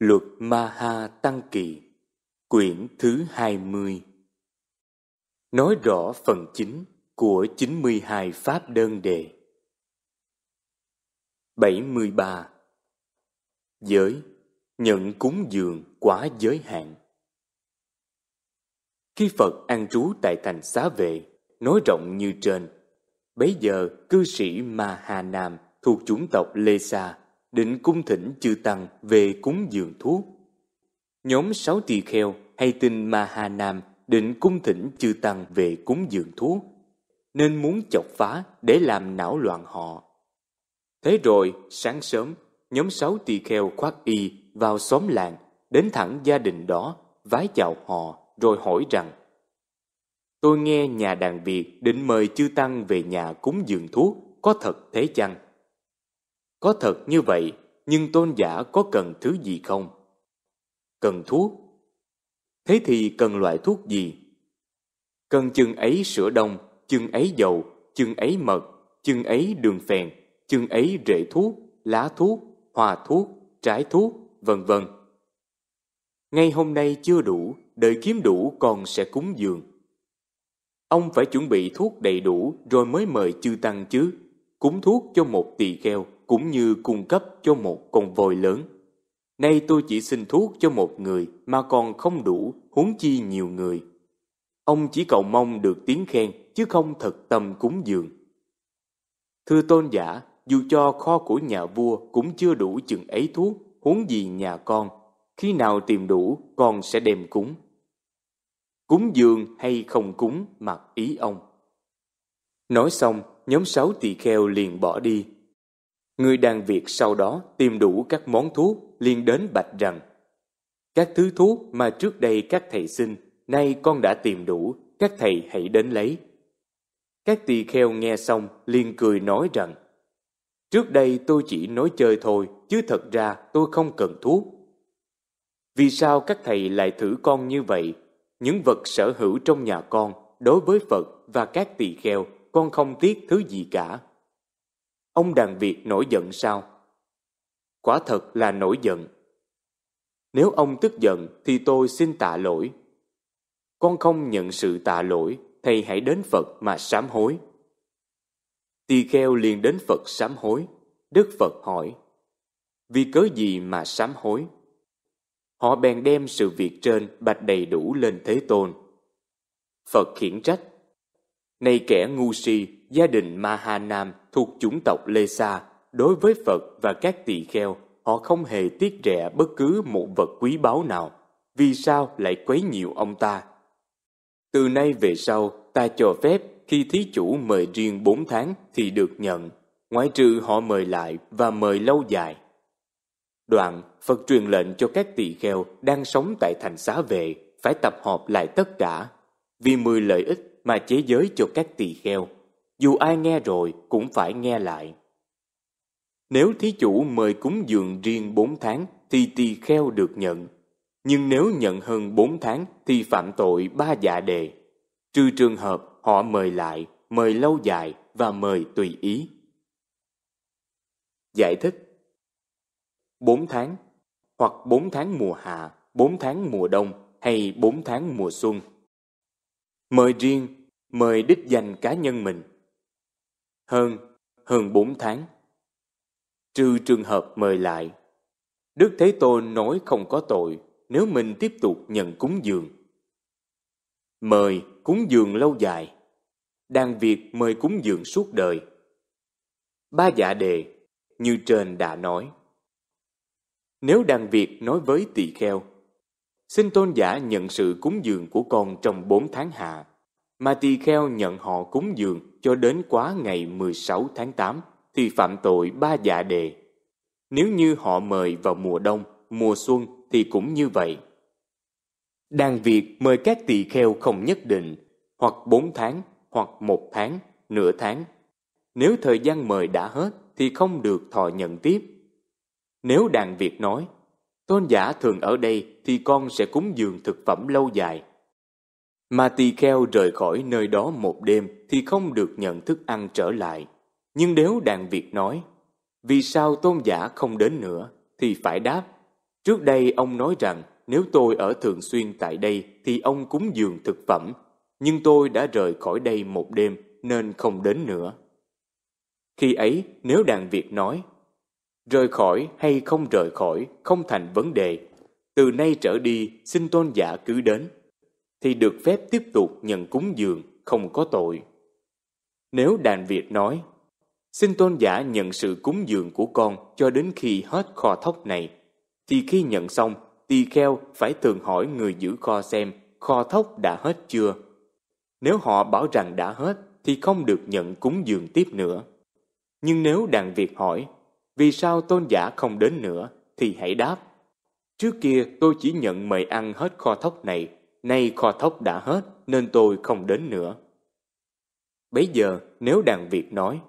Luật Ma Tăng Kỳ Quyển thứ 20 Nói rõ phần chính của 92 Pháp Đơn Đề 73. Giới Nhận cúng dường quá giới hạn Khi Phật an trú tại thành xá vệ, nói rộng như trên, bấy giờ cư sĩ Ma Nam thuộc chủng tộc Lê Sa định cung thỉnh chư Tăng về cúng dường thuốc. Nhóm sáu tỳ kheo hay tin Ma Nam định cung thỉnh chư Tăng về cúng dường thuốc, nên muốn chọc phá để làm não loạn họ. Thế rồi, sáng sớm, nhóm sáu tỳ kheo khoác y vào xóm làng, đến thẳng gia đình đó, vái chào họ, rồi hỏi rằng Tôi nghe nhà đàn Việt định mời chư Tăng về nhà cúng dường thuốc, có thật thế chăng? Có thật như vậy, nhưng tôn giả có cần thứ gì không? Cần thuốc. Thế thì cần loại thuốc gì? Cần chừng ấy sữa đông, chừng ấy dầu, chừng ấy mật, chừng ấy đường phèn, chừng ấy rễ thuốc, lá thuốc, hòa thuốc, trái thuốc, vân vân. Ngay hôm nay chưa đủ, đợi kiếm đủ còn sẽ cúng dường. Ông phải chuẩn bị thuốc đầy đủ rồi mới mời chư tăng chứ. Cúng thuốc cho một tỳ kheo cũng như cung cấp cho một con voi lớn. Nay tôi chỉ xin thuốc cho một người mà còn không đủ, huống chi nhiều người. Ông chỉ cầu mong được tiếng khen chứ không thật tâm cúng dường. Thưa tôn giả, dù cho kho của nhà vua cũng chưa đủ chừng ấy thuốc, huống gì nhà con, khi nào tìm đủ con sẽ đem cúng. Cúng dường hay không cúng mặc ý ông. Nói xong, nhóm sáu tỳ kheo liền bỏ đi Người đàn Việt sau đó tìm đủ các món thuốc liền đến bạch rằng Các thứ thuốc mà trước đây các thầy xin, nay con đã tìm đủ, các thầy hãy đến lấy. Các tỳ kheo nghe xong liền cười nói rằng Trước đây tôi chỉ nói chơi thôi, chứ thật ra tôi không cần thuốc. Vì sao các thầy lại thử con như vậy? Những vật sở hữu trong nhà con, đối với Phật và các tỳ kheo, con không tiếc thứ gì cả. Ông đàn Việt nổi giận sao? Quả thật là nổi giận. Nếu ông tức giận thì tôi xin tạ lỗi. Con không nhận sự tạ lỗi, thầy hãy đến Phật mà sám hối. Tỳ kheo liền đến Phật sám hối. Đức Phật hỏi, vì cớ gì mà sám hối? Họ bèn đem sự việc trên bạch đầy đủ lên Thế Tôn. Phật khiển trách, này kẻ ngu si, gia đình Mahanam thuộc chủng tộc Lê Sa, đối với Phật và các tỳ kheo, họ không hề tiếc rẻ bất cứ một vật quý báu nào. Vì sao lại quấy nhiều ông ta? Từ nay về sau, ta cho phép khi thí chủ mời riêng 4 tháng thì được nhận, ngoại trừ họ mời lại và mời lâu dài. Đoạn, Phật truyền lệnh cho các tỳ kheo đang sống tại thành xá vệ phải tập hợp lại tất cả vì 10 lợi ích mà chế giới cho các tỳ kheo dù ai nghe rồi cũng phải nghe lại. Nếu thí chủ mời cúng dường riêng 4 tháng thì tỳ kheo được nhận, nhưng nếu nhận hơn 4 tháng thì phạm tội ba dạ đề, trừ trường hợp họ mời lại, mời lâu dài và mời tùy ý. Giải thích 4 tháng hoặc 4 tháng mùa hạ, 4 tháng mùa đông hay 4 tháng mùa xuân. Mời riêng, mời đích danh cá nhân mình hơn, hơn 4 tháng. Trừ trường hợp mời lại, Đức Thế Tôn nói không có tội nếu mình tiếp tục nhận cúng dường. Mời cúng dường lâu dài, đang việc mời cúng dường suốt đời. Ba dạ đề, như trên đã nói. Nếu đàn việc nói với tỳ kheo, xin tôn giả nhận sự cúng dường của con trong bốn tháng hạ tỳ kheo nhận họ cúng dường cho đến quá ngày 16 tháng 8 thì phạm tội ba dạ đề. Nếu như họ mời vào mùa đông, mùa xuân thì cũng như vậy. Đàn việc mời các tỳ kheo không nhất định, hoặc 4 tháng, hoặc một tháng, nửa tháng. Nếu thời gian mời đã hết thì không được thọ nhận tiếp. Nếu đàn việc nói, tôn giả thường ở đây thì con sẽ cúng dường thực phẩm lâu dài, mà tỳ kheo rời khỏi nơi đó một đêm thì không được nhận thức ăn trở lại. Nhưng nếu đàn Việt nói, vì sao tôn giả không đến nữa, thì phải đáp. Trước đây ông nói rằng nếu tôi ở thường xuyên tại đây thì ông cúng dường thực phẩm, nhưng tôi đã rời khỏi đây một đêm nên không đến nữa. Khi ấy, nếu đàn Việt nói, rời khỏi hay không rời khỏi không thành vấn đề, từ nay trở đi xin tôn giả cứ đến thì được phép tiếp tục nhận cúng dường không có tội. Nếu đàn Việt nói, xin tôn giả nhận sự cúng dường của con cho đến khi hết kho thóc này, thì khi nhận xong, tỳ kheo phải thường hỏi người giữ kho xem kho thóc đã hết chưa. Nếu họ bảo rằng đã hết, thì không được nhận cúng dường tiếp nữa. Nhưng nếu đàn Việt hỏi, vì sao tôn giả không đến nữa, thì hãy đáp. Trước kia tôi chỉ nhận mời ăn hết kho thóc này Nay kho thóc đã hết nên tôi không đến nữa. Bấy giờ nếu đàn Việt nói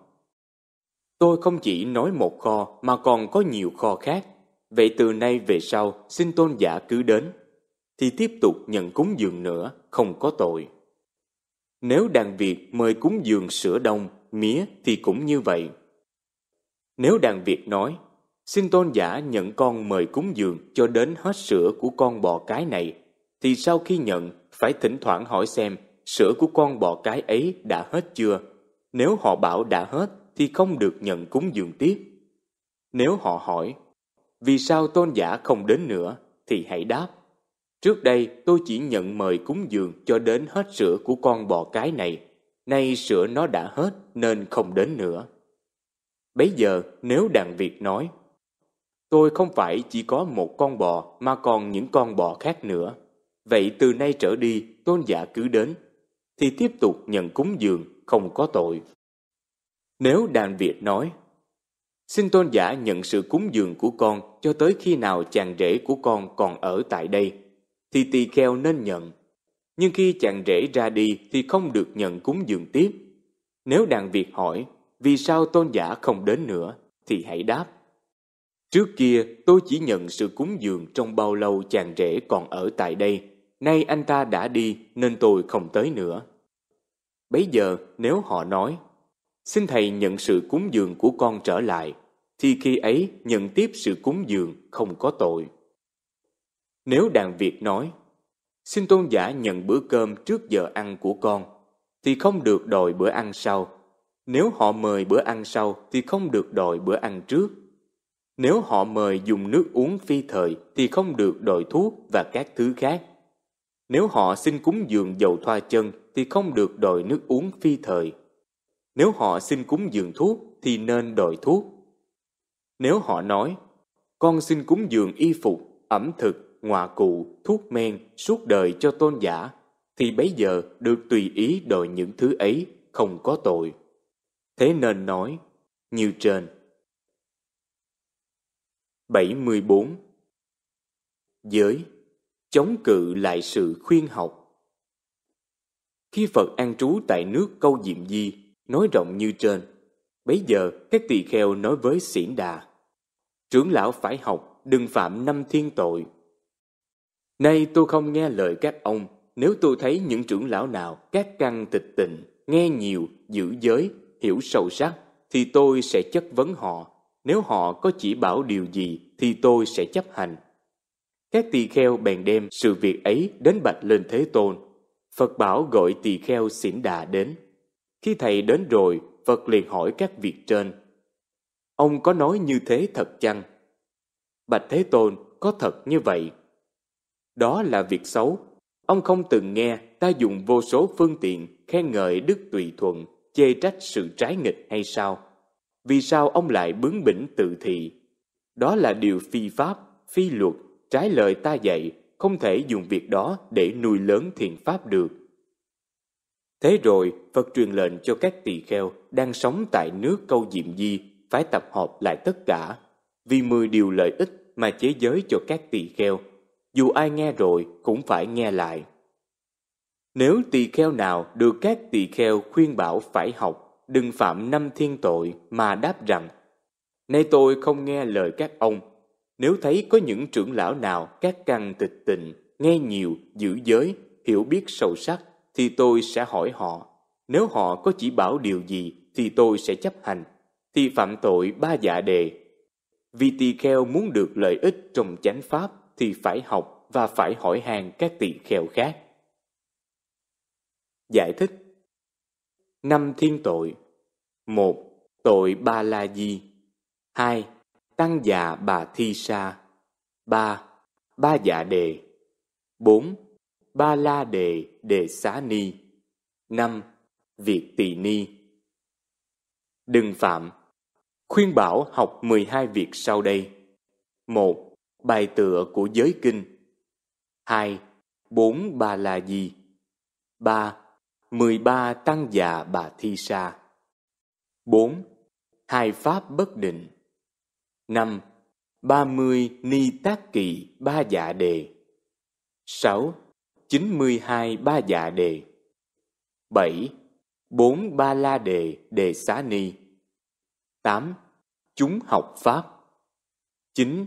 Tôi không chỉ nói một kho mà còn có nhiều kho khác. Vậy từ nay về sau xin tôn giả cứ đến. Thì tiếp tục nhận cúng dường nữa, không có tội. Nếu đàn Việt mời cúng dường sữa đông, mía thì cũng như vậy. Nếu đàn Việt nói Xin tôn giả nhận con mời cúng dường cho đến hết sữa của con bò cái này thì sau khi nhận phải thỉnh thoảng hỏi xem sữa của con bò cái ấy đã hết chưa. Nếu họ bảo đã hết thì không được nhận cúng dường tiếp. Nếu họ hỏi, vì sao tôn giả không đến nữa, thì hãy đáp. Trước đây tôi chỉ nhận mời cúng dường cho đến hết sữa của con bò cái này. Nay sữa nó đã hết nên không đến nữa. Bấy giờ nếu đàn Việt nói, tôi không phải chỉ có một con bò mà còn những con bò khác nữa. Vậy từ nay trở đi, tôn giả cứ đến, thì tiếp tục nhận cúng dường, không có tội. Nếu đàn Việt nói, xin tôn giả nhận sự cúng dường của con cho tới khi nào chàng rể của con còn ở tại đây, thì tỳ kheo nên nhận. Nhưng khi chàng rể ra đi thì không được nhận cúng dường tiếp. Nếu đàn Việt hỏi, vì sao tôn giả không đến nữa, thì hãy đáp. Trước kia tôi chỉ nhận sự cúng dường trong bao lâu chàng rể còn ở tại đây Nay anh ta đã đi nên tôi không tới nữa. Bấy giờ nếu họ nói, xin thầy nhận sự cúng dường của con trở lại, thì khi ấy nhận tiếp sự cúng dường không có tội. Nếu đàn việc nói, xin tôn giả nhận bữa cơm trước giờ ăn của con, thì không được đòi bữa ăn sau. Nếu họ mời bữa ăn sau thì không được đòi bữa ăn trước. Nếu họ mời dùng nước uống phi thời thì không được đòi thuốc và các thứ khác nếu họ xin cúng dường dầu thoa chân thì không được đòi nước uống phi thời. Nếu họ xin cúng dường thuốc thì nên đòi thuốc. Nếu họ nói, con xin cúng dường y phục, ẩm thực, ngoạ cụ, thuốc men suốt đời cho tôn giả, thì bấy giờ được tùy ý đòi những thứ ấy, không có tội. Thế nên nói, như trên. 74. Giới chống cự lại sự khuyên học. Khi Phật an trú tại nước Câu Diệm Di, nói rộng như trên, bấy giờ các tỳ kheo nói với xỉn đà, trưởng lão phải học, đừng phạm năm thiên tội. Nay tôi không nghe lời các ông, nếu tôi thấy những trưởng lão nào các căn tịch tịnh, nghe nhiều, giữ giới, hiểu sâu sắc, thì tôi sẽ chất vấn họ. Nếu họ có chỉ bảo điều gì, thì tôi sẽ chấp hành. Các tỳ kheo bèn đem sự việc ấy đến bạch lên Thế Tôn. Phật bảo gọi tỳ kheo xỉn đà đến. Khi thầy đến rồi, Phật liền hỏi các việc trên. Ông có nói như thế thật chăng? Bạch Thế Tôn, có thật như vậy. Đó là việc xấu. Ông không từng nghe ta dùng vô số phương tiện khen ngợi đức tùy thuận, chê trách sự trái nghịch hay sao? Vì sao ông lại bướng bỉnh tự thị? Đó là điều phi pháp, phi luật trái lời ta dạy, không thể dùng việc đó để nuôi lớn thiền pháp được. Thế rồi, Phật truyền lệnh cho các tỳ kheo đang sống tại nước câu diệm di phải tập hợp lại tất cả, vì mười điều lợi ích mà chế giới cho các tỳ kheo, dù ai nghe rồi cũng phải nghe lại. Nếu tỳ kheo nào được các tỳ kheo khuyên bảo phải học, đừng phạm năm thiên tội mà đáp rằng Nay tôi không nghe lời các ông, nếu thấy có những trưởng lão nào các căn tịch tịnh nghe nhiều, giữ giới, hiểu biết sâu sắc, thì tôi sẽ hỏi họ. Nếu họ có chỉ bảo điều gì, thì tôi sẽ chấp hành. Thì phạm tội ba dạ đề. Vì tỳ kheo muốn được lợi ích trong chánh pháp, thì phải học và phải hỏi hàng các tỳ kheo khác. Giải thích Năm thiên tội một Tội ba la di hai Tăng dạ bà Thi Sa 3. Ba dạ đề 4. Ba la đề đề xá ni 5. Việc tỳ ni Đừng phạm Khuyên bảo học 12 việc sau đây 1. Bài tựa của giới kinh 2. Bốn ba la di 3. ba tăng già bà thi sa 4. Hai pháp bất định 5. 30 Ni Tác kỳ Ba Dạ Đề 6. 92 Ba Dạ Đề 7. 4 Ba La Đề Đề Xá Ni 8. Chúng học Pháp 9.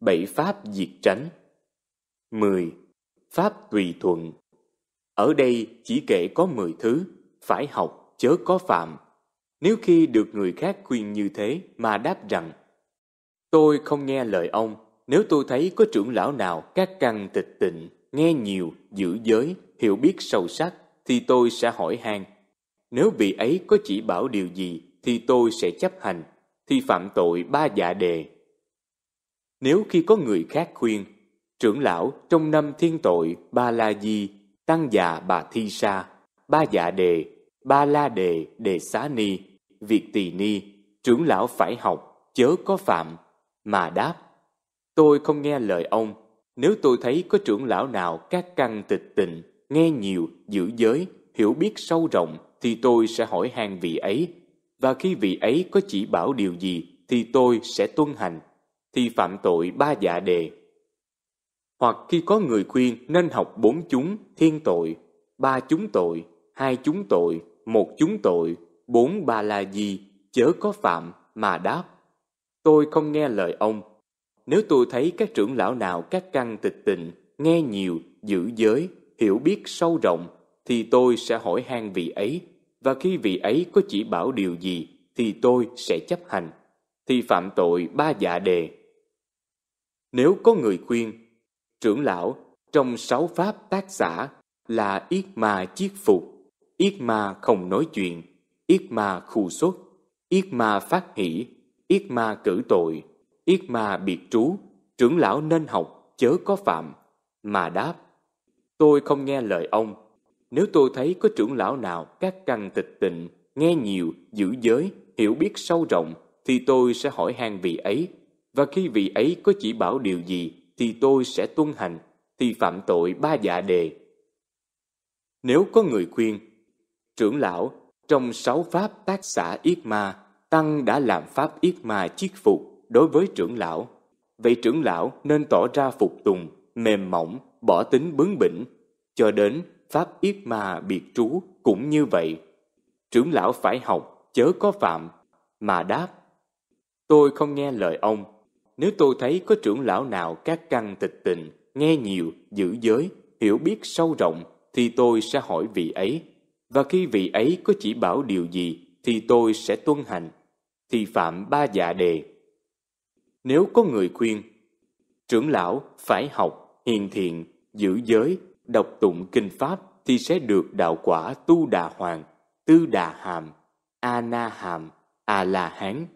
Bảy Pháp diệt tránh 10. Pháp tùy thuận Ở đây chỉ kể có 10 thứ, phải học chớ có phạm. Nếu khi được người khác khuyên như thế mà đáp rằng Tôi không nghe lời ông, nếu tôi thấy có trưởng lão nào các căn tịch tịnh, nghe nhiều, giữ giới, hiểu biết sâu sắc, thì tôi sẽ hỏi han. Nếu vị ấy có chỉ bảo điều gì, thì tôi sẽ chấp hành, thì phạm tội ba dạ đề. Nếu khi có người khác khuyên, trưởng lão trong năm thiên tội ba la di, tăng già bà thi sa, ba dạ đề, ba la đề, đề xá ni, việc tỳ ni, trưởng lão phải học, chớ có phạm mà đáp Tôi không nghe lời ông, nếu tôi thấy có trưởng lão nào các căn tịch tịnh, nghe nhiều, giữ giới, hiểu biết sâu rộng thì tôi sẽ hỏi hàng vị ấy. Và khi vị ấy có chỉ bảo điều gì thì tôi sẽ tuân hành, thì phạm tội ba dạ đề. Hoặc khi có người khuyên nên học bốn chúng, thiên tội, ba chúng tội, hai chúng tội, một chúng tội, bốn ba la di, chớ có phạm mà đáp tôi không nghe lời ông. Nếu tôi thấy các trưởng lão nào các căn tịch tịnh, nghe nhiều, giữ giới, hiểu biết sâu rộng, thì tôi sẽ hỏi han vị ấy, và khi vị ấy có chỉ bảo điều gì, thì tôi sẽ chấp hành. Thì phạm tội ba dạ đề. Nếu có người khuyên, trưởng lão, trong sáu pháp tác giả là yết ma chiết phục, yết ma không nói chuyện, yết ma khu xuất, yết ma phát hỷ, Yết ma cử tội, yết ma biệt trú, trưởng lão nên học, chớ có phạm. Mà đáp, tôi không nghe lời ông. Nếu tôi thấy có trưởng lão nào các căn tịch tịnh, nghe nhiều, giữ giới, hiểu biết sâu rộng, thì tôi sẽ hỏi han vị ấy. Và khi vị ấy có chỉ bảo điều gì, thì tôi sẽ tuân hành, thì phạm tội ba dạ đề. Nếu có người khuyên, trưởng lão, trong sáu pháp tác xã yết ma, Tăng đã làm pháp yết ma chiết phục đối với trưởng lão. Vậy trưởng lão nên tỏ ra phục tùng, mềm mỏng, bỏ tính bướng bỉnh. Cho đến pháp yết ma biệt trú cũng như vậy. Trưởng lão phải học, chớ có phạm. Mà đáp, tôi không nghe lời ông. Nếu tôi thấy có trưởng lão nào các căn tịch tịnh nghe nhiều, giữ giới, hiểu biết sâu rộng, thì tôi sẽ hỏi vị ấy. Và khi vị ấy có chỉ bảo điều gì, thì tôi sẽ tuân hành thì phạm ba dạ đề. Nếu có người khuyên, trưởng lão phải học, hiền thiện, giữ giới, đọc tụng kinh pháp thì sẽ được đạo quả tu đà hoàng, tư đà hàm, a na hàm, a la hán,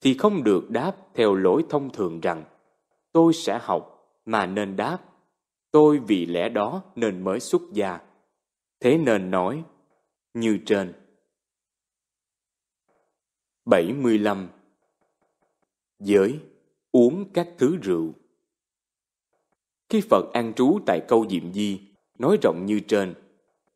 thì không được đáp theo lối thông thường rằng tôi sẽ học mà nên đáp tôi vì lẽ đó nên mới xuất gia. Thế nên nói, như trên. 75. Giới, uống các thứ rượu Khi Phật an trú tại câu Diệm Di, nói rộng như trên,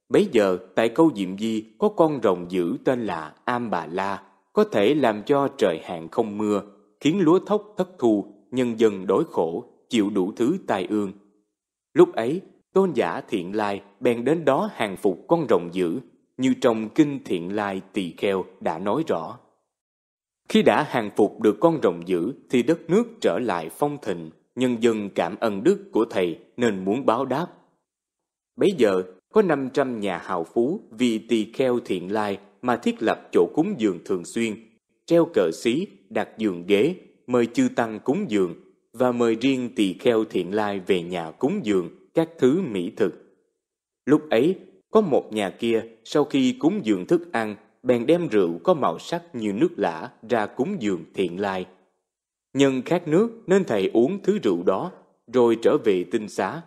bấy giờ tại câu Diệm Di có con rồng dữ tên là Am Bà La, có thể làm cho trời hạn không mưa, khiến lúa thóc thất thu, nhân dân đói khổ, chịu đủ thứ tai ương. Lúc ấy, tôn giả thiện lai bèn đến đó hàng phục con rồng dữ, như trong kinh thiện lai tỳ kheo đã nói rõ. Khi đã hàng phục được con rồng dữ thì đất nước trở lại phong thịnh, nhân dân cảm ơn đức của thầy nên muốn báo đáp. Bấy giờ, có 500 nhà hào phú vì tỳ kheo thiện lai mà thiết lập chỗ cúng dường thường xuyên, treo cờ xí, đặt giường ghế, mời chư tăng cúng dường và mời riêng tỳ kheo thiện lai về nhà cúng dường các thứ mỹ thực. Lúc ấy, có một nhà kia sau khi cúng dường thức ăn bèn đem rượu có màu sắc như nước lã ra cúng dường thiện lai. Nhân khát nước nên thầy uống thứ rượu đó, rồi trở về tinh xá.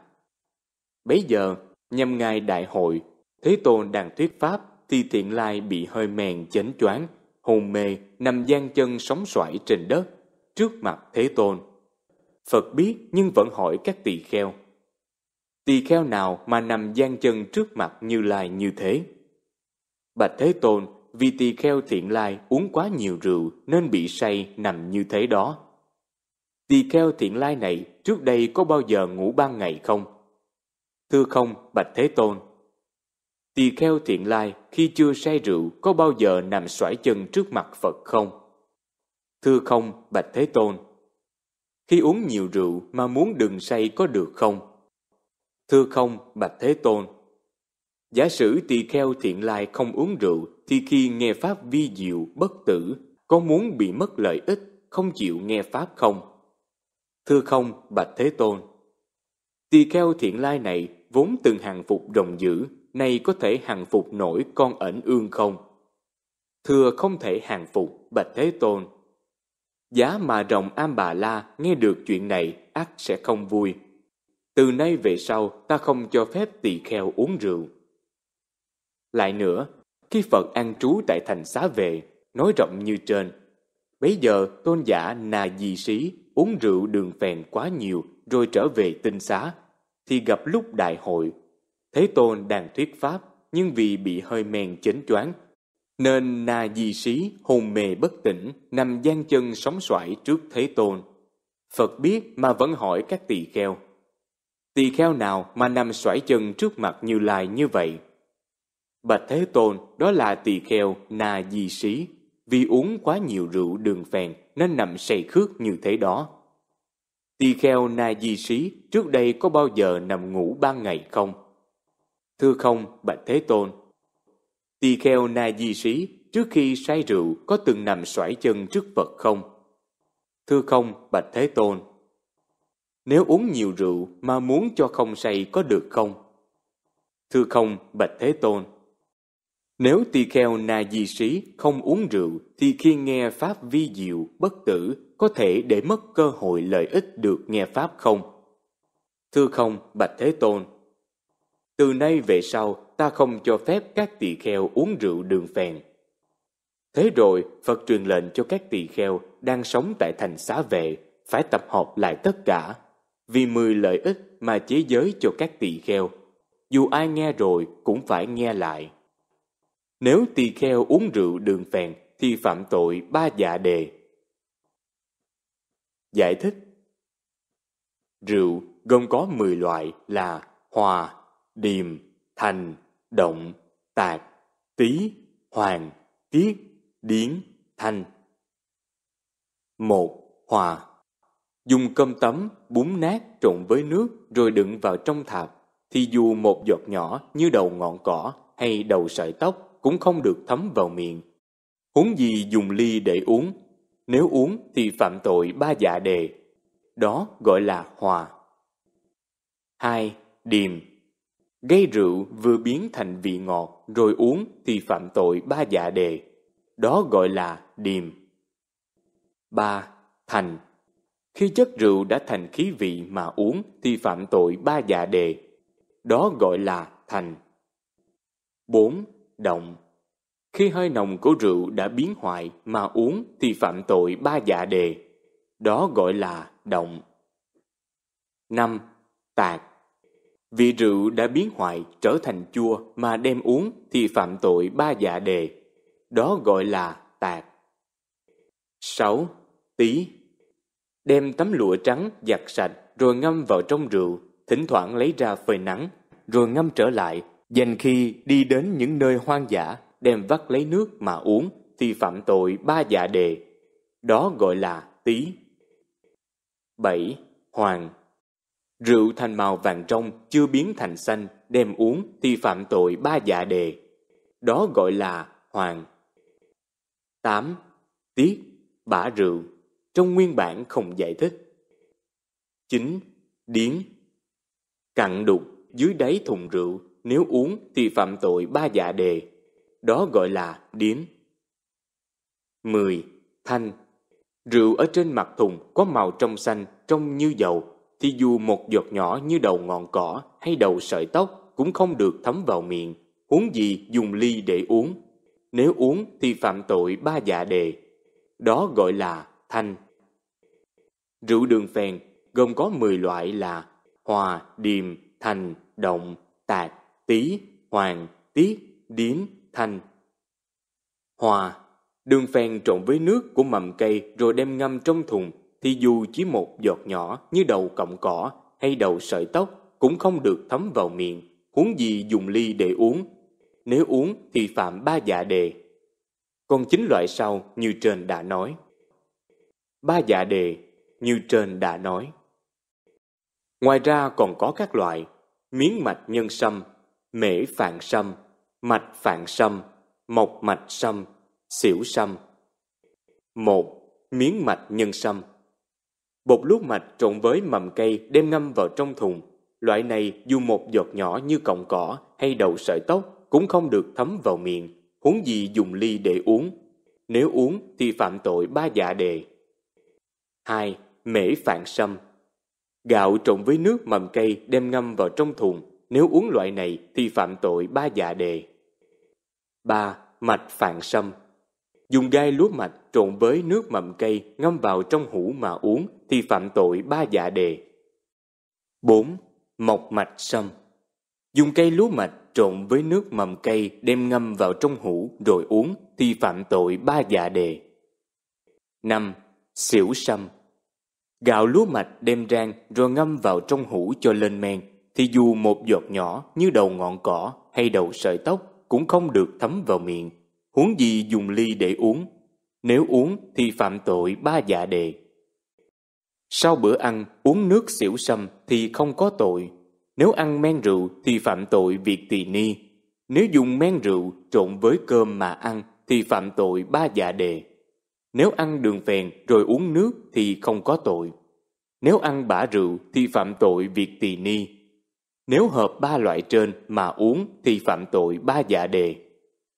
Bấy giờ, nhằm ngày đại hội, Thế Tôn đang thuyết pháp thì thiện lai bị hơi mèn chấn choáng, hồn mê, nằm gian chân sóng xoải trên đất, trước mặt Thế Tôn. Phật biết nhưng vẫn hỏi các tỳ kheo. Tỳ kheo nào mà nằm gian chân trước mặt Như Lai như thế? Bạch Thế Tôn, vì tỳ kheo thiện lai uống quá nhiều rượu nên bị say nằm như thế đó. Tỳ kheo thiện lai này trước đây có bao giờ ngủ ban ngày không? Thưa không, Bạch Thế Tôn. Tỳ kheo thiện lai khi chưa say rượu có bao giờ nằm xoải chân trước mặt Phật không? Thưa không, Bạch Thế Tôn. Khi uống nhiều rượu mà muốn đừng say có được không? Thưa không, Bạch Thế Tôn. Giả sử tỳ kheo thiện lai không uống rượu, thì khi nghe pháp vi diệu bất tử, có muốn bị mất lợi ích, không chịu nghe pháp không? Thưa không, bạch Thế Tôn. Tỳ kheo thiện lai này vốn từng hàng phục đồng dữ, nay có thể hàng phục nổi con ẩn ương không? Thưa không thể hàng phục, bạch Thế Tôn. Giá mà rồng am bà la nghe được chuyện này, ác sẽ không vui. Từ nay về sau, ta không cho phép tỳ kheo uống rượu. Lại nữa, khi Phật an trú tại thành xá về, nói rộng như trên, bấy giờ tôn giả Na di sĩ uống rượu đường phèn quá nhiều rồi trở về tinh xá, thì gặp lúc đại hội. Thế tôn đang thuyết pháp, nhưng vì bị hơi men chến choáng nên Na Di Sĩ hồn mê bất tỉnh, nằm gian chân sóng xoải trước Thế Tôn. Phật biết mà vẫn hỏi các tỳ kheo. Tỳ kheo nào mà nằm xoải chân trước mặt Như Lai như vậy? Bạch Thế Tôn đó là tỳ kheo Na Di Sĩ, vì uống quá nhiều rượu đường phèn nên nằm say khước như thế đó. Tỳ kheo Na Di Sĩ trước đây có bao giờ nằm ngủ ban ngày không? Thưa không, Bạch Thế Tôn. Tỳ kheo Na Di Sĩ trước khi say rượu có từng nằm xoải chân trước Phật không? Thưa không, Bạch Thế Tôn. Nếu uống nhiều rượu mà muốn cho không say có được không? Thưa không, Bạch Thế Tôn. Nếu tỳ kheo na di sĩ không uống rượu thì khi nghe pháp vi diệu bất tử có thể để mất cơ hội lợi ích được nghe pháp không? Thưa không, Bạch Thế Tôn. Từ nay về sau, ta không cho phép các tỳ kheo uống rượu đường phèn. Thế rồi, Phật truyền lệnh cho các tỳ kheo đang sống tại thành xá vệ phải tập hợp lại tất cả vì mười lợi ích mà chế giới cho các tỳ kheo. Dù ai nghe rồi cũng phải nghe lại. Nếu tỳ kheo uống rượu đường phèn thì phạm tội ba dạ đề. Giải thích Rượu gồm có 10 loại là hòa, điềm, thành, động, tạc, tí, hoàng, tiết, điến, thanh. một Hòa Dùng cơm tấm bún nát trộn với nước rồi đựng vào trong thạp thì dù một giọt nhỏ như đầu ngọn cỏ hay đầu sợi tóc cũng không được thấm vào miệng. Huống gì dùng ly để uống, nếu uống thì phạm tội ba dạ đề. Đó gọi là hòa. 2. Điềm Gây rượu vừa biến thành vị ngọt rồi uống thì phạm tội ba dạ đề. Đó gọi là điềm. 3. Thành Khi chất rượu đã thành khí vị mà uống thì phạm tội ba dạ đề. Đó gọi là thành. 4 động. Khi hơi nồng của rượu đã biến hoại mà uống thì phạm tội ba dạ đề. Đó gọi là động. 5. Tạc Vì rượu đã biến hoại trở thành chua mà đem uống thì phạm tội ba dạ đề. Đó gọi là tạc. 6. Tí Đem tấm lụa trắng giặt sạch rồi ngâm vào trong rượu, thỉnh thoảng lấy ra phơi nắng, rồi ngâm trở lại Dành khi đi đến những nơi hoang dã, đem vắt lấy nước mà uống, thì phạm tội ba dạ đề. Đó gọi là tí. 7. Hoàng Rượu thành màu vàng trong chưa biến thành xanh, đem uống thì phạm tội ba dạ đề. Đó gọi là hoàng. 8. Tiết, bả rượu, trong nguyên bản không giải thích. 9. Điến Cặn đục dưới đáy thùng rượu nếu uống thì phạm tội ba dạ đề. Đó gọi là điếm. 10. Thanh Rượu ở trên mặt thùng có màu trong xanh, trông như dầu, thì dù một giọt nhỏ như đầu ngọn cỏ hay đầu sợi tóc cũng không được thấm vào miệng, huống gì dùng ly để uống. Nếu uống thì phạm tội ba dạ đề. Đó gọi là thanh. Rượu đường phèn gồm có 10 loại là hòa, điềm, thành, động, tạc, Tý, Hoàng, Tiết, Điếm, Thanh. Hòa, đường phèn trộn với nước của mầm cây rồi đem ngâm trong thùng thì dù chỉ một giọt nhỏ như đầu cọng cỏ hay đầu sợi tóc cũng không được thấm vào miệng, huống gì dùng ly để uống. Nếu uống thì phạm ba dạ đề. Còn chính loại sau như trên đã nói. Ba dạ đề như trên đã nói. Ngoài ra còn có các loại miếng mạch nhân sâm, mễ phạn sâm, mạch phạn sâm, mộc mạch sâm, xỉu sâm. một Miếng mạch nhân sâm Bột lúa mạch trộn với mầm cây đem ngâm vào trong thùng. Loại này dù một giọt nhỏ như cọng cỏ hay đậu sợi tóc cũng không được thấm vào miệng, huống gì dùng ly để uống. Nếu uống thì phạm tội ba dạ đề. 2. Mễ phạn sâm Gạo trộn với nước mầm cây đem ngâm vào trong thùng, nếu uống loại này thì phạm tội ba dạ đề. 3. Mạch phạn sâm Dùng gai lúa mạch trộn với nước mầm cây ngâm vào trong hũ mà uống thì phạm tội ba dạ đề. 4. mọc mạch sâm Dùng cây lúa mạch trộn với nước mầm cây đem ngâm vào trong hũ rồi uống thì phạm tội ba dạ đề. 5. Xỉu sâm Gạo lúa mạch đem rang rồi ngâm vào trong hũ cho lên men thì dù một giọt nhỏ như đầu ngọn cỏ hay đầu sợi tóc cũng không được thấm vào miệng, huống gì dùng ly để uống. Nếu uống thì phạm tội ba dạ đề. Sau bữa ăn, uống nước xỉu sâm thì không có tội. Nếu ăn men rượu thì phạm tội việc tỳ ni. Nếu dùng men rượu trộn với cơm mà ăn thì phạm tội ba dạ đề. Nếu ăn đường phèn rồi uống nước thì không có tội. Nếu ăn bã rượu thì phạm tội việc tỳ ni. Nếu hợp ba loại trên mà uống thì phạm tội ba dạ đề.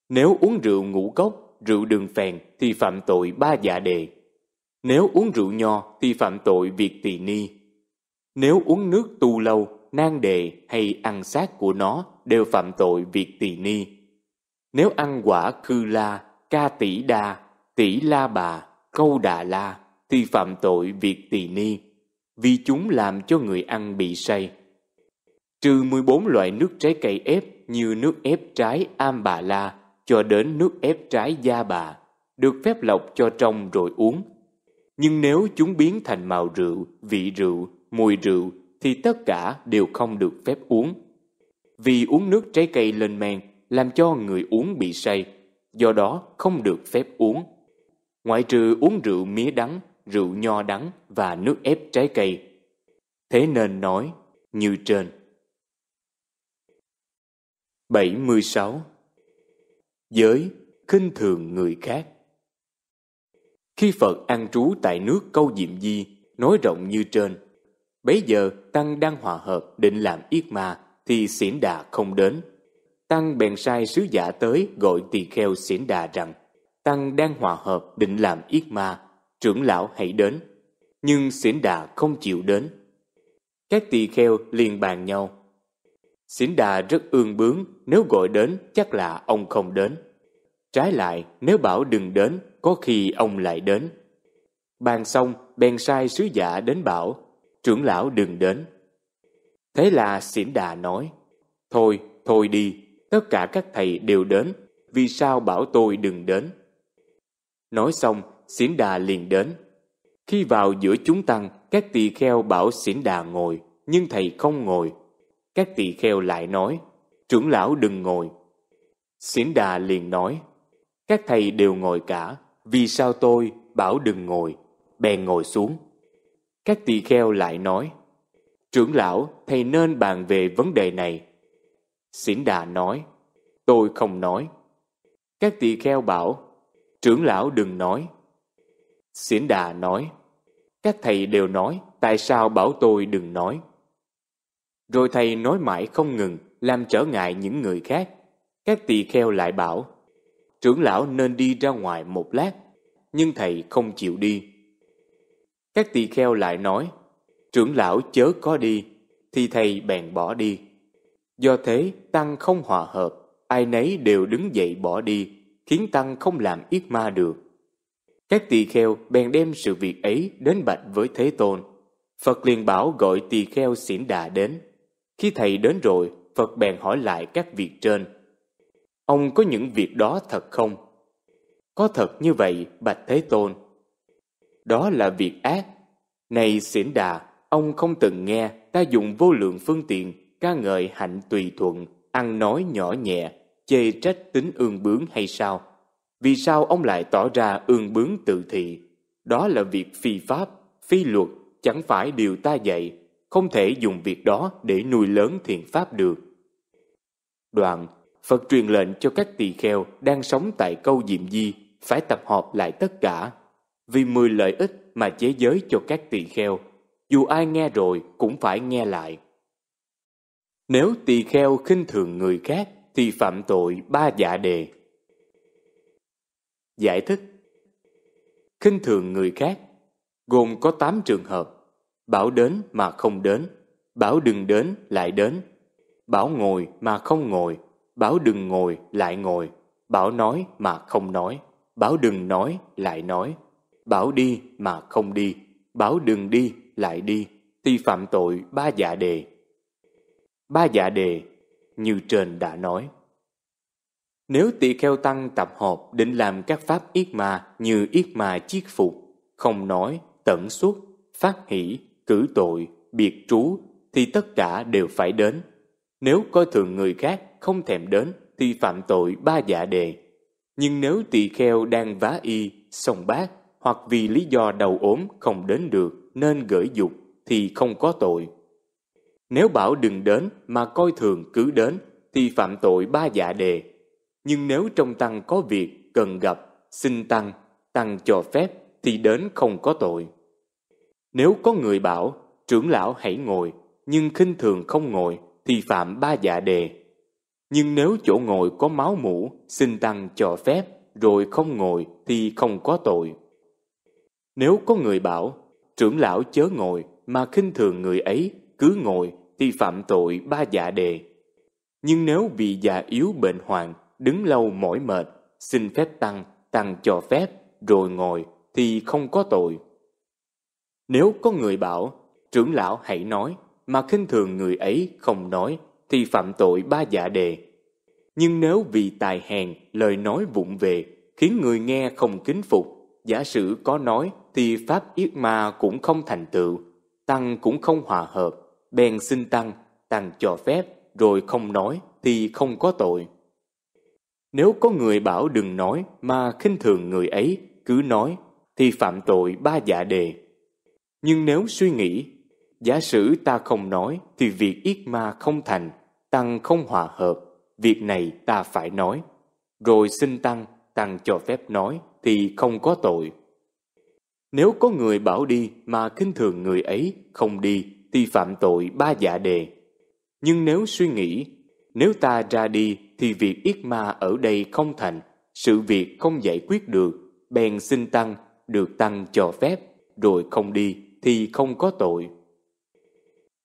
Nếu uống rượu ngũ cốc, rượu đường phèn thì phạm tội ba dạ đề. Nếu uống rượu nho thì phạm tội việc tỳ ni. Nếu uống nước tu lâu, nan đề hay ăn xác của nó đều phạm tội việc tỳ ni. Nếu ăn quả khư la, ca tỷ đa, tỷ la bà, câu đà la thì phạm tội việc tỳ ni. Vì chúng làm cho người ăn bị say trừ 14 loại nước trái cây ép như nước ép trái am bà la cho đến nước ép trái da bà, được phép lọc cho trong rồi uống. Nhưng nếu chúng biến thành màu rượu, vị rượu, mùi rượu thì tất cả đều không được phép uống. Vì uống nước trái cây lên men làm cho người uống bị say, do đó không được phép uống. Ngoại trừ uống rượu mía đắng, rượu nho đắng và nước ép trái cây. Thế nên nói như trên. 76. Giới khinh thường người khác Khi Phật an trú tại nước câu diệm di, nói rộng như trên, bấy giờ Tăng đang hòa hợp định làm yết ma, thì xỉn đà không đến. Tăng bèn sai sứ giả tới gọi tỳ kheo xỉn đà rằng, Tăng đang hòa hợp định làm yết ma, trưởng lão hãy đến. Nhưng xỉn đà không chịu đến. Các tỳ kheo liền bàn nhau, Xín đà rất ương bướng, nếu gọi đến chắc là ông không đến. Trái lại, nếu bảo đừng đến, có khi ông lại đến. Bàn xong, bèn sai sứ giả đến bảo, trưởng lão đừng đến. Thế là xỉn đà nói, thôi, thôi đi, tất cả các thầy đều đến, vì sao bảo tôi đừng đến? Nói xong, xỉn đà liền đến. Khi vào giữa chúng tăng, các tỳ kheo bảo xỉn đà ngồi, nhưng thầy không ngồi, các tỳ kheo lại nói, trưởng lão đừng ngồi. Xín đà liền nói, các thầy đều ngồi cả, vì sao tôi bảo đừng ngồi, bèn ngồi xuống. Các tỳ kheo lại nói, trưởng lão thầy nên bàn về vấn đề này. Xín đà nói, tôi không nói. Các tỳ kheo bảo, trưởng lão đừng nói. Xỉn đà nói, các thầy đều nói, tại sao bảo tôi đừng nói? Rồi thầy nói mãi không ngừng, làm trở ngại những người khác. Các tỳ kheo lại bảo, trưởng lão nên đi ra ngoài một lát, nhưng thầy không chịu đi. Các tỳ kheo lại nói, trưởng lão chớ có đi, thì thầy bèn bỏ đi. Do thế, tăng không hòa hợp, ai nấy đều đứng dậy bỏ đi, khiến tăng không làm yết ma được. Các tỳ kheo bèn đem sự việc ấy đến bạch với Thế Tôn. Phật liền bảo gọi tỳ kheo xỉn đà đến. Khi thầy đến rồi, Phật bèn hỏi lại các việc trên. Ông có những việc đó thật không? Có thật như vậy, Bạch Thế Tôn. Đó là việc ác. Này xỉn đà, ông không từng nghe ta dùng vô lượng phương tiện, ca ngợi hạnh tùy thuận, ăn nói nhỏ nhẹ, chê trách tính ương bướng hay sao? Vì sao ông lại tỏ ra ương bướng tự thị? Đó là việc phi pháp, phi luật, chẳng phải điều ta dạy không thể dùng việc đó để nuôi lớn thiện pháp được. Đoạn, Phật truyền lệnh cho các tỳ kheo đang sống tại câu Diệm Di phải tập hợp lại tất cả, vì mười lợi ích mà chế giới cho các tỳ kheo, dù ai nghe rồi cũng phải nghe lại. Nếu tỳ kheo khinh thường người khác thì phạm tội ba dạ đề. Giải thích Khinh thường người khác gồm có 8 trường hợp Bảo đến mà không đến, bảo đừng đến lại đến. Bảo ngồi mà không ngồi, bảo đừng ngồi lại ngồi. Bảo nói mà không nói, bảo đừng nói lại nói. Bảo đi mà không đi, bảo đừng đi lại đi, thì phạm tội ba dạ đề. Ba dạ đề, như trên đã nói. Nếu tỳ kheo tăng tập hợp định làm các pháp yết ma như yết ma chiết phục, không nói, tẩn xuất, phát hỷ, cử tội, biệt trú thì tất cả đều phải đến. Nếu coi thường người khác không thèm đến thì phạm tội ba dạ đề. Nhưng nếu tỳ kheo đang vá y, sông bát hoặc vì lý do đầu ốm không đến được nên gửi dục thì không có tội. Nếu bảo đừng đến mà coi thường cứ đến thì phạm tội ba dạ đề. Nhưng nếu trong tăng có việc cần gặp, xin tăng, tăng cho phép thì đến không có tội. Nếu có người bảo, trưởng lão hãy ngồi, nhưng khinh thường không ngồi, thì phạm ba dạ đề. Nhưng nếu chỗ ngồi có máu mũ, xin tăng cho phép, rồi không ngồi thì không có tội. Nếu có người bảo, trưởng lão chớ ngồi mà khinh thường người ấy, cứ ngồi thì phạm tội ba dạ đề. Nhưng nếu vì già yếu bệnh hoạn, đứng lâu mỏi mệt, xin phép tăng, tăng cho phép, rồi ngồi thì không có tội. Nếu có người bảo, trưởng lão hãy nói, mà khinh thường người ấy không nói, thì phạm tội ba dạ đề. Nhưng nếu vì tài hèn, lời nói vụng về, khiến người nghe không kính phục, giả sử có nói thì pháp yết ma cũng không thành tựu, tăng cũng không hòa hợp, bèn xin tăng, tăng cho phép, rồi không nói thì không có tội. Nếu có người bảo đừng nói mà khinh thường người ấy, cứ nói, thì phạm tội ba dạ đề. Nhưng nếu suy nghĩ, giả sử ta không nói thì việc yết ma không thành, tăng không hòa hợp, việc này ta phải nói. Rồi xin tăng, tăng cho phép nói thì không có tội. Nếu có người bảo đi mà khinh thường người ấy không đi thì phạm tội ba dạ đề. Nhưng nếu suy nghĩ, nếu ta ra đi thì việc yết ma ở đây không thành, sự việc không giải quyết được, bèn xin tăng, được tăng cho phép, rồi không đi thì không có tội.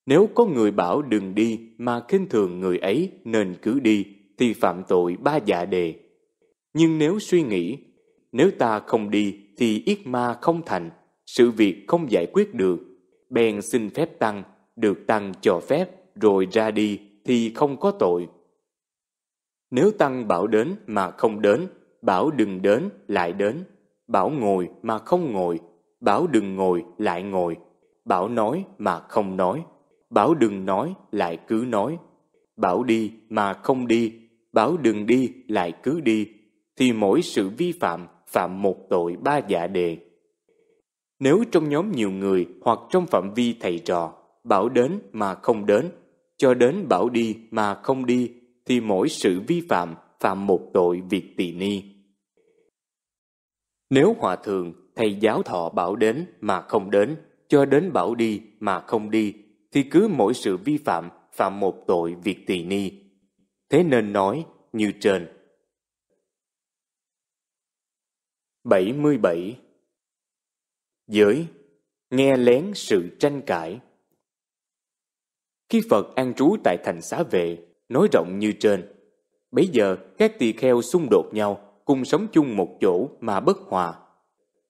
Nếu có người bảo đừng đi mà khinh thường người ấy nên cứ đi thì phạm tội ba dạ đề. Nhưng nếu suy nghĩ, nếu ta không đi thì yết ma không thành, sự việc không giải quyết được, bèn xin phép tăng, được tăng cho phép rồi ra đi thì không có tội. Nếu tăng bảo đến mà không đến, bảo đừng đến lại đến, bảo ngồi mà không ngồi Bảo đừng ngồi lại ngồi, bảo nói mà không nói, bảo đừng nói lại cứ nói, bảo đi mà không đi, bảo đừng đi lại cứ đi, thì mỗi sự vi phạm phạm một tội ba dạ đề. Nếu trong nhóm nhiều người hoặc trong phạm vi thầy trò, bảo đến mà không đến, cho đến bảo đi mà không đi, thì mỗi sự vi phạm phạm một tội việc tỳ ni. Nếu hòa thượng thầy giáo thọ bảo đến mà không đến, cho đến bảo đi mà không đi, thì cứ mỗi sự vi phạm phạm một tội việc tỳ ni. Thế nên nói như trên. 77. Giới nghe lén sự tranh cãi. Khi Phật an trú tại thành xá vệ, nói rộng như trên, bây giờ các tỳ kheo xung đột nhau, cùng sống chung một chỗ mà bất hòa.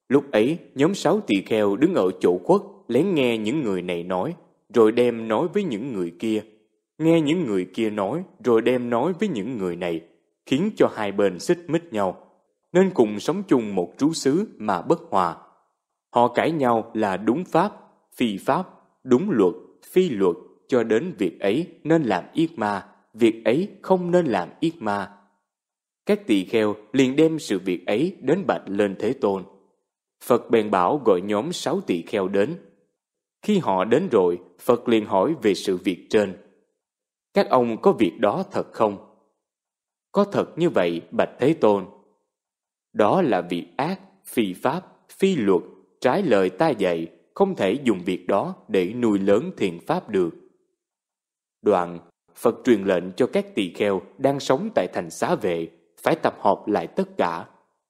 Lúc ấy, nhóm sáu tỳ kheo đứng ở chỗ quất, lén nghe những người này nói, rồi đem nói với những người kia. Nghe những người kia nói, rồi đem nói với những người này, khiến cho hai bên xích mích nhau, nên cùng sống chung một trú xứ mà bất hòa. Họ cãi nhau là đúng pháp, phi pháp, đúng luật, phi luật, cho đến việc ấy nên làm yết ma, việc ấy không nên làm yết ma. Các tỳ kheo liền đem sự việc ấy đến bạch lên Thế Tôn. Phật bèn bảo gọi nhóm sáu tỳ kheo đến. Khi họ đến rồi, Phật liền hỏi về sự việc trên. Các ông có việc đó thật không? Có thật như vậy, Bạch Thế Tôn. Đó là việc ác, phi pháp, phi luật, trái lời ta dạy, không thể dùng việc đó để nuôi lớn thiện pháp được. Đoạn, Phật truyền lệnh cho các tỳ kheo đang sống tại thành xá vệ phải tập hợp lại tất cả,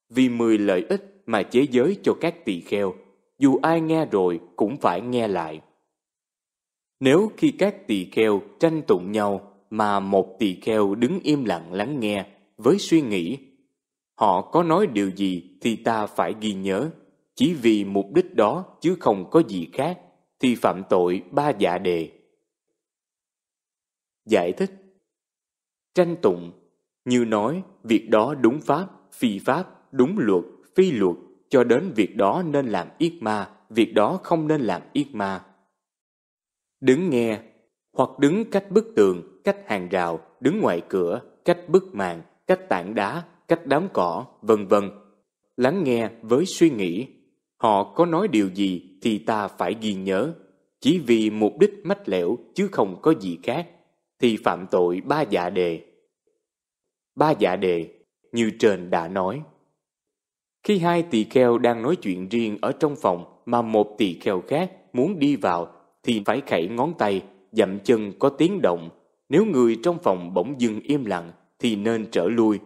vì mười lợi ích mà chế giới cho các tỳ kheo, dù ai nghe rồi cũng phải nghe lại. Nếu khi các tỳ kheo tranh tụng nhau mà một tỳ kheo đứng im lặng lắng nghe với suy nghĩ, họ có nói điều gì thì ta phải ghi nhớ, chỉ vì mục đích đó chứ không có gì khác thì phạm tội ba dạ đề. Giải thích Tranh tụng Như nói việc đó đúng pháp, phi pháp, đúng luật, phi luật cho đến việc đó nên làm yết ma, việc đó không nên làm yết ma. Đứng nghe, hoặc đứng cách bức tường, cách hàng rào, đứng ngoài cửa, cách bức màn, cách tảng đá, cách đám cỏ, vân vân. Lắng nghe với suy nghĩ, họ có nói điều gì thì ta phải ghi nhớ, chỉ vì mục đích mách lẻo chứ không có gì khác, thì phạm tội ba dạ đề. Ba dạ đề, như trên đã nói. Khi hai tỳ kheo đang nói chuyện riêng ở trong phòng mà một tỳ kheo khác muốn đi vào thì phải khẩy ngón tay, dậm chân có tiếng động. Nếu người trong phòng bỗng dưng im lặng thì nên trở lui.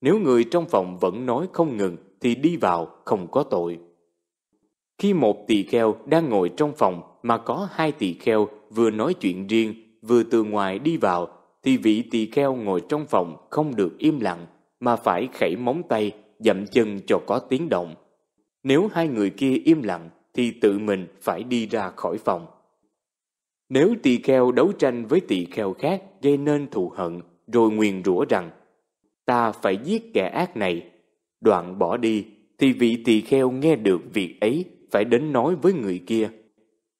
Nếu người trong phòng vẫn nói không ngừng thì đi vào không có tội. Khi một tỳ kheo đang ngồi trong phòng mà có hai tỳ kheo vừa nói chuyện riêng vừa từ ngoài đi vào thì vị tỳ kheo ngồi trong phòng không được im lặng mà phải khẩy móng tay dậm chân cho có tiếng động. Nếu hai người kia im lặng thì tự mình phải đi ra khỏi phòng. Nếu tỳ kheo đấu tranh với tỳ kheo khác gây nên thù hận rồi nguyền rủa rằng ta phải giết kẻ ác này. Đoạn bỏ đi thì vị tỳ kheo nghe được việc ấy phải đến nói với người kia.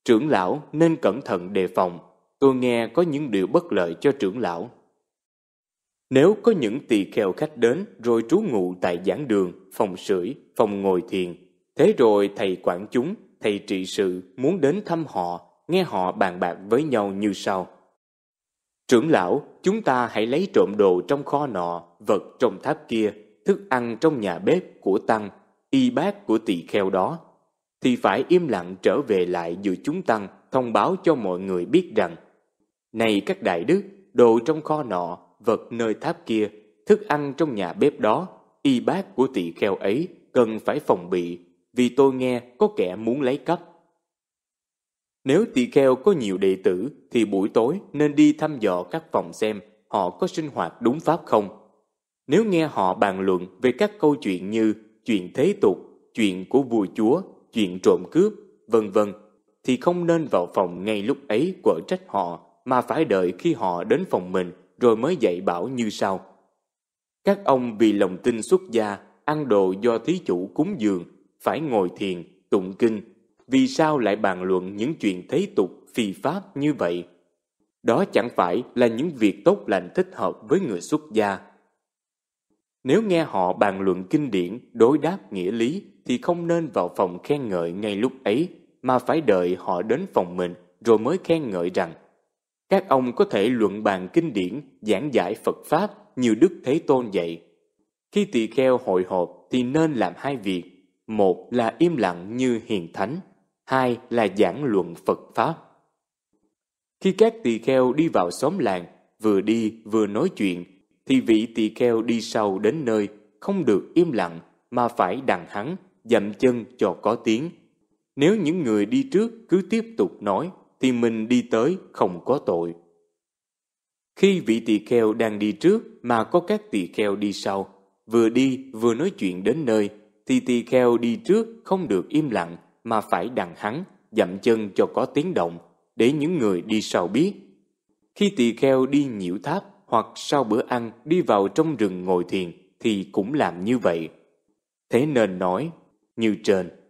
Trưởng lão nên cẩn thận đề phòng. Tôi nghe có những điều bất lợi cho trưởng lão nếu có những tỳ kheo khách đến rồi trú ngụ tại giảng đường, phòng sưởi, phòng ngồi thiền, thế rồi thầy quản chúng, thầy trị sự muốn đến thăm họ, nghe họ bàn bạc với nhau như sau. Trưởng lão, chúng ta hãy lấy trộm đồ trong kho nọ, vật trong tháp kia, thức ăn trong nhà bếp của tăng, y bác của tỳ kheo đó, thì phải im lặng trở về lại giữa chúng tăng, thông báo cho mọi người biết rằng, này các đại đức, đồ trong kho nọ vật nơi tháp kia, thức ăn trong nhà bếp đó, y bác của tỳ kheo ấy cần phải phòng bị, vì tôi nghe có kẻ muốn lấy cắp. Nếu tỳ kheo có nhiều đệ tử thì buổi tối nên đi thăm dò các phòng xem họ có sinh hoạt đúng pháp không. Nếu nghe họ bàn luận về các câu chuyện như chuyện thế tục, chuyện của vua chúa, chuyện trộm cướp, vân vân thì không nên vào phòng ngay lúc ấy quở trách họ mà phải đợi khi họ đến phòng mình rồi mới dạy bảo như sau. Các ông vì lòng tin xuất gia, ăn đồ do thí chủ cúng dường, phải ngồi thiền, tụng kinh, vì sao lại bàn luận những chuyện thế tục, phi pháp như vậy? Đó chẳng phải là những việc tốt lành thích hợp với người xuất gia. Nếu nghe họ bàn luận kinh điển, đối đáp nghĩa lý, thì không nên vào phòng khen ngợi ngay lúc ấy, mà phải đợi họ đến phòng mình rồi mới khen ngợi rằng các ông có thể luận bàn kinh điển, giảng giải Phật Pháp như Đức Thế Tôn dạy. Khi tỳ kheo hội họp thì nên làm hai việc. Một là im lặng như hiền thánh, hai là giảng luận Phật Pháp. Khi các tỳ kheo đi vào xóm làng, vừa đi vừa nói chuyện, thì vị tỳ kheo đi sau đến nơi không được im lặng mà phải đằng hắn, dậm chân cho có tiếng. Nếu những người đi trước cứ tiếp tục nói thì mình đi tới không có tội. Khi vị tỳ kheo đang đi trước mà có các tỳ kheo đi sau, vừa đi vừa nói chuyện đến nơi, thì tỳ kheo đi trước không được im lặng mà phải đằng hắn, dậm chân cho có tiếng động, để những người đi sau biết. Khi tỳ kheo đi nhiễu tháp hoặc sau bữa ăn đi vào trong rừng ngồi thiền thì cũng làm như vậy. Thế nên nói, như trên